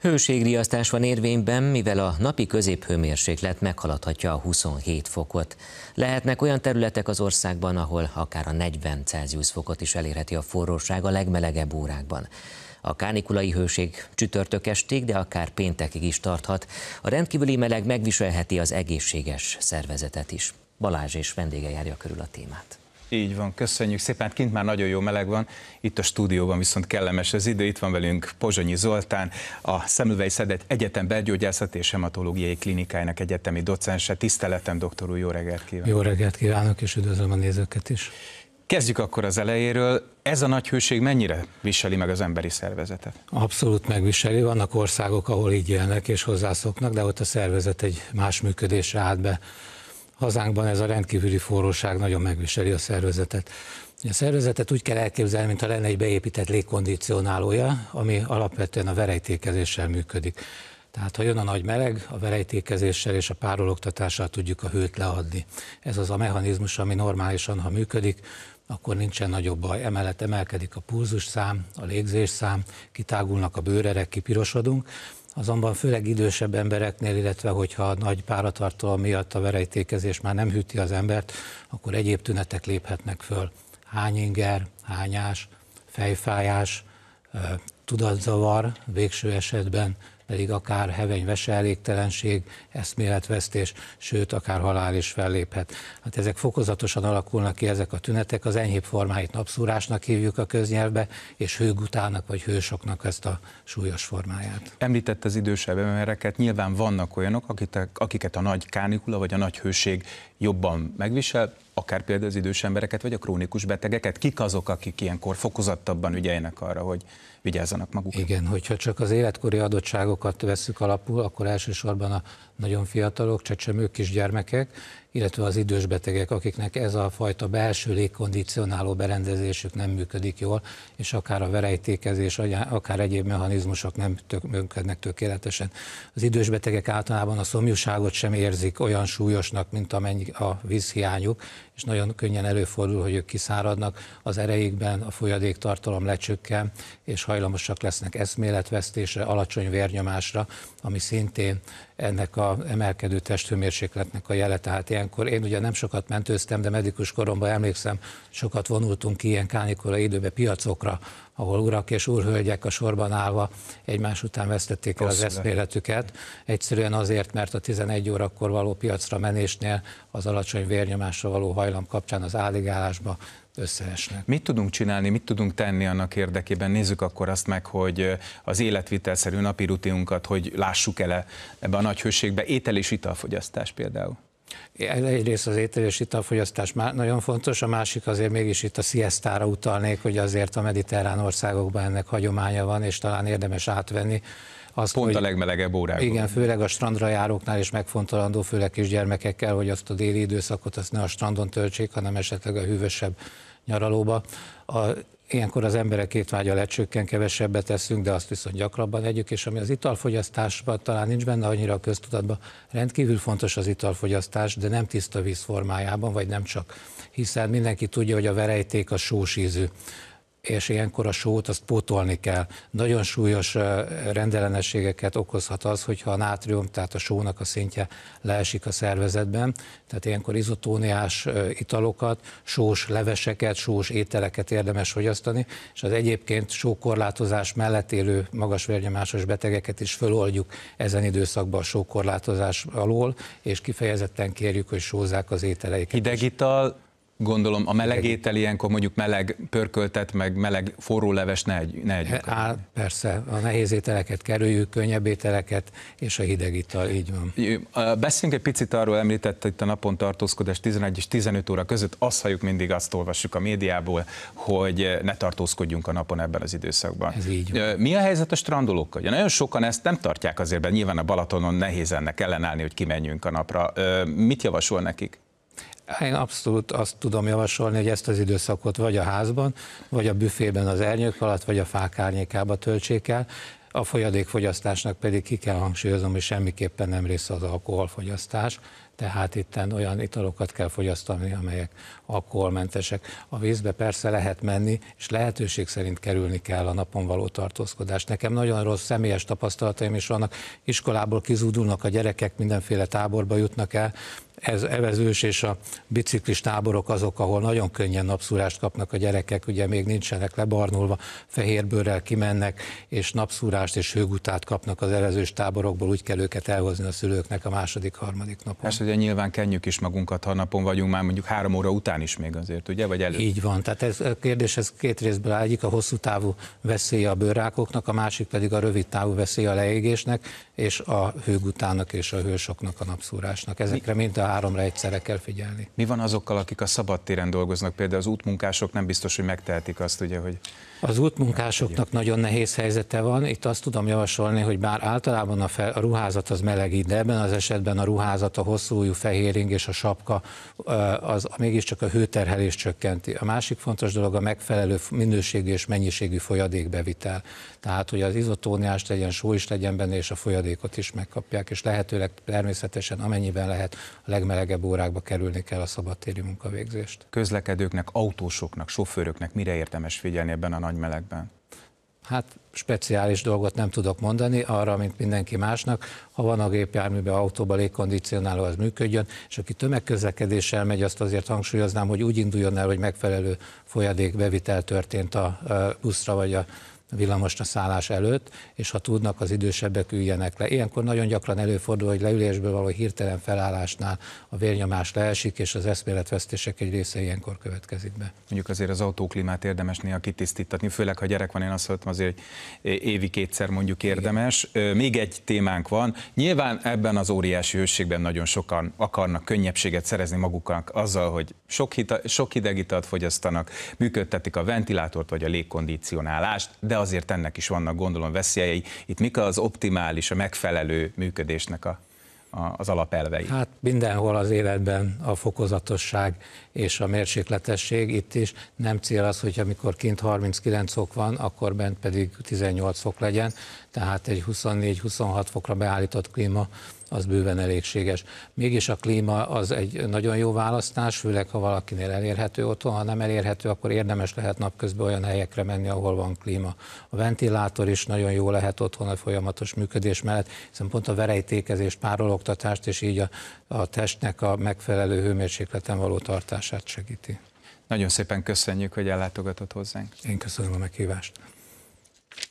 Hőségriasztás van érvényben, mivel a napi középhőmérséklet meghaladhatja a 27 fokot. Lehetnek olyan területek az országban, ahol akár a 40 Celsius fokot is elérheti a forróság a legmelegebb órákban. A kánikulai hőség csütörtök estig, de akár péntekig is tarthat. A rendkívüli meleg megviselheti az egészséges szervezetet is. Balázs és vendége járja körül a témát. Így van, köszönjük szépen. Hát kint már nagyon jó meleg van, itt a stúdióban viszont kellemes az idő. Itt van velünk Pozsonyi Zoltán, a Szemüvei Szedett Egyetem Belgyógyászat és Hematológiai Klinikájának egyetemi docense. Tiszteletem, doktor úr, jó reggelt kívánok! Jó reggelt kívánok, és üdvözlöm a nézőket is! Kezdjük akkor az elejéről. Ez a nagy hőség mennyire viseli meg az emberi szervezetet? Abszolút megviseli. Vannak országok, ahol így élnek és hozzászoknak, de ott a szervezet egy más működésre állt be hazánkban ez a rendkívüli forróság nagyon megviseli a szervezetet. A szervezetet úgy kell elképzelni, mintha lenne egy beépített légkondicionálója, ami alapvetően a verejtékezéssel működik. Tehát ha jön a nagy meleg, a verejtékezéssel és a pároloktatással tudjuk a hőt leadni. Ez az a mechanizmus, ami normálisan, ha működik, akkor nincsen nagyobb baj. Emellett emelkedik a pulzusszám, a légzésszám, kitágulnak a bőrerek, kipirosodunk, azonban főleg idősebb embereknél, illetve hogyha a nagy páratartalom miatt a verejtékezés már nem hűti az embert, akkor egyéb tünetek léphetnek föl. Hányinger, hányás, fejfájás, tudatzavar végső esetben, pedig akár heveny vese elégtelenség, eszméletvesztés, sőt, akár halál is felléphet. Hát ezek fokozatosan alakulnak ki ezek a tünetek, az enyhébb formáit napszúrásnak hívjuk a köznyelvbe, és hőgutának vagy hősoknak ezt a súlyos formáját. Említett az idősebb embereket, nyilván vannak olyanok, akiket a nagy kánikula vagy a nagy hőség jobban megvisel, akár például az idős embereket, vagy a krónikus betegeket, kik azok, akik ilyenkor fokozottabban ügyeljenek arra, hogy vigyázzanak magukra? Igen, hogyha csak az életkori adottságok fiatalokat veszük alapul, akkor elsősorban a nagyon fiatalok, csecsemők, kisgyermekek, illetve az idős betegek, akiknek ez a fajta belső légkondicionáló berendezésük nem működik jól, és akár a verejtékezés, akár egyéb mechanizmusok nem tök, működnek tökéletesen. Az idős betegek általában a szomjúságot sem érzik olyan súlyosnak, mint amennyi a vízhiányuk, és nagyon könnyen előfordul, hogy ők kiszáradnak, az erejükben a folyadéktartalom lecsökken, és hajlamosak lesznek eszméletvesztésre, alacsony vérnyomás, állomásra, ami szintén ennek a emelkedő testhőmérsékletnek a jele. Tehát ilyenkor én ugye nem sokat mentőztem, de medikus koromban emlékszem, sokat vonultunk ki ilyen kánikola időbe piacokra, ahol urak és úrhölgyek a sorban állva egymás után vesztették el az eszméletüket, egyszerűen azért, mert a 11 órakor való piacra menésnél az alacsony vérnyomásra való hajlam kapcsán az álligálásba összeesnek. Mit tudunk csinálni, mit tudunk tenni annak érdekében? Nézzük akkor azt meg, hogy eh, az életvitelszerű napi rutinunkat, hogy lássuk ele ebbe a nagy hőségbe, étel és italfogyasztás például. Egyrészt az étel és italfogyasztás nagyon fontos, a másik azért mégis itt a sziasztára utalnék, hogy azért a mediterrán országokban ennek hagyománya van, és talán érdemes átvenni. Azt, Pont hogy, a legmelegebb órákban. Igen, főleg a strandra járóknál is megfontolandó, főleg kisgyermekekkel, hogy azt a déli időszakot azt ne a strandon töltsék, hanem esetleg a hűvösebb nyaralóba. A Ilyenkor az emberek étvágya lecsökken, kevesebbet teszünk, de azt viszont gyakrabban együk, és ami az italfogyasztásban talán nincs benne annyira a köztudatban, rendkívül fontos az italfogyasztás, de nem tiszta víz formájában, vagy nem csak, hiszen mindenki tudja, hogy a verejték a sós ízű és ilyenkor a sót azt pótolni kell. Nagyon súlyos rendellenességeket okozhat az, hogyha a nátrium, tehát a sónak a szintje leesik a szervezetben, tehát ilyenkor izotóniás italokat, sós leveseket, sós ételeket érdemes fogyasztani, és az egyébként sókorlátozás mellett élő magas vérnyomásos betegeket is föloldjuk ezen időszakban a sókorlátozás alól, és kifejezetten kérjük, hogy sózzák az ételeiket. Hideg ital, gondolom a melegétel ilyenkor mondjuk meleg pörköltet, meg meleg forró leves ne, egy, ne együnk. Á, persze, a nehéz ételeket kerüljük, könnyebb ételeket, és a hideg ital, így van. Beszéljünk egy picit arról, említett itt a napon tartózkodás 11 és 15 óra között, azt halljuk mindig, azt olvassuk a médiából, hogy ne tartózkodjunk a napon ebben az időszakban. Ez így van. Mi a helyzet a strandolókkal? Ugye nagyon sokan ezt nem tartják azért mert nyilván a Balatonon nehéz ennek ellenállni, hogy kimenjünk a napra. Mit javasol nekik? Én abszolút azt tudom javasolni, hogy ezt az időszakot vagy a házban, vagy a büfében az ernyők alatt, vagy a fák árnyékába töltsék el. A folyadékfogyasztásnak pedig ki kell hangsúlyoznom, hogy semmiképpen nem része az alkoholfogyasztás, tehát itt olyan italokat kell fogyasztani, amelyek alkoholmentesek. A vízbe persze lehet menni, és lehetőség szerint kerülni kell a napon való tartózkodás. Nekem nagyon rossz személyes tapasztalataim is vannak, iskolából kizúdulnak a gyerekek, mindenféle táborba jutnak el, ez evezős és a biciklis táborok azok, ahol nagyon könnyen napszúrást kapnak a gyerekek, ugye még nincsenek lebarnulva, fehérbőrrel kimennek, és napszúrást és hőgutát kapnak az evezős táborokból, úgy kell őket elhozni a szülőknek a második, harmadik napon. Persze, hát, ugye nyilván kenjük is magunkat, ha napon vagyunk már mondjuk három óra után is még azért, ugye, vagy előtt? Így van, tehát ez a kérdés ez két részből áll, egyik a hosszú távú veszélye a bőrrákoknak, a másik pedig a rövid távú veszélye a leégésnek, és a hőgutának és a hősoknak a napszúrásnak. Ezekre mind a háromra egyszerre kell figyelni. Mi van azokkal, akik a szabadtéren dolgoznak? Például az útmunkások nem biztos, hogy megtehetik azt, ugye, hogy... Az útmunkásoknak nagyon nehéz helyzete van. Itt azt tudom javasolni, hogy bár általában a, fel, a ruházat az melegít, de ebben az esetben a ruházat, a hosszú ujjú fehéring és a sapka az mégiscsak a hőterhelés csökkenti. A másik fontos dolog a megfelelő minőségű és mennyiségű folyadékbevitel. Tehát, hogy az izotóniás legyen, só is legyen benne, és a folyadékot is megkapják, és lehetőleg természetesen amennyiben lehet a legmelegebb órákba kerülni kell a szabadtéri munkavégzést. Közlekedőknek, autósoknak, sofőröknek mire érdemes figyelni ebben a nagy melegben? Hát speciális dolgot nem tudok mondani, arra, mint mindenki másnak, ha van a gépjárműben, autóban légkondicionáló, az működjön, és aki tömegközlekedéssel megy, azt azért hangsúlyoznám, hogy úgy induljon el, hogy megfelelő folyadékbevitel történt a buszra vagy a villamosra szállás előtt, és ha tudnak, az idősebbek üljenek le. Ilyenkor nagyon gyakran előfordul, hogy leülésből való hirtelen felállásnál a vérnyomás leesik, és az eszméletvesztések egy része ilyenkor következik be. Mondjuk azért az autóklimát érdemes néha kitisztítatni, főleg ha gyerek van, én azt hallottam azért, hogy évi kétszer mondjuk érdemes. Igen. Még egy témánk van. Nyilván ebben az óriási hőségben nagyon sokan akarnak könnyebbséget szerezni maguknak azzal, hogy sok, hita, sok hidegitalt fogyasztanak, működtetik a ventilátort vagy a légkondicionálást, de azért ennek is vannak gondolom veszélyei. Itt mik az optimális, a megfelelő működésnek a az alapelvei? Hát mindenhol az életben a fokozatosság és a mérsékletesség itt is. Nem cél az, hogy amikor kint 39 fok van, akkor bent pedig 18 fok legyen, tehát egy 24-26 fokra beállított klíma az bőven elégséges. Mégis a klíma az egy nagyon jó választás, főleg ha valakinél elérhető otthon, ha nem elérhető, akkor érdemes lehet napközben olyan helyekre menni, ahol van klíma. A ventilátor is nagyon jó lehet otthon a folyamatos működés mellett, hiszen pont a verejtékezés, párologtatást és így a, a testnek a megfelelő hőmérsékleten való tartását segíti. Nagyon szépen köszönjük, hogy ellátogatott hozzánk. Én köszönöm a meghívást.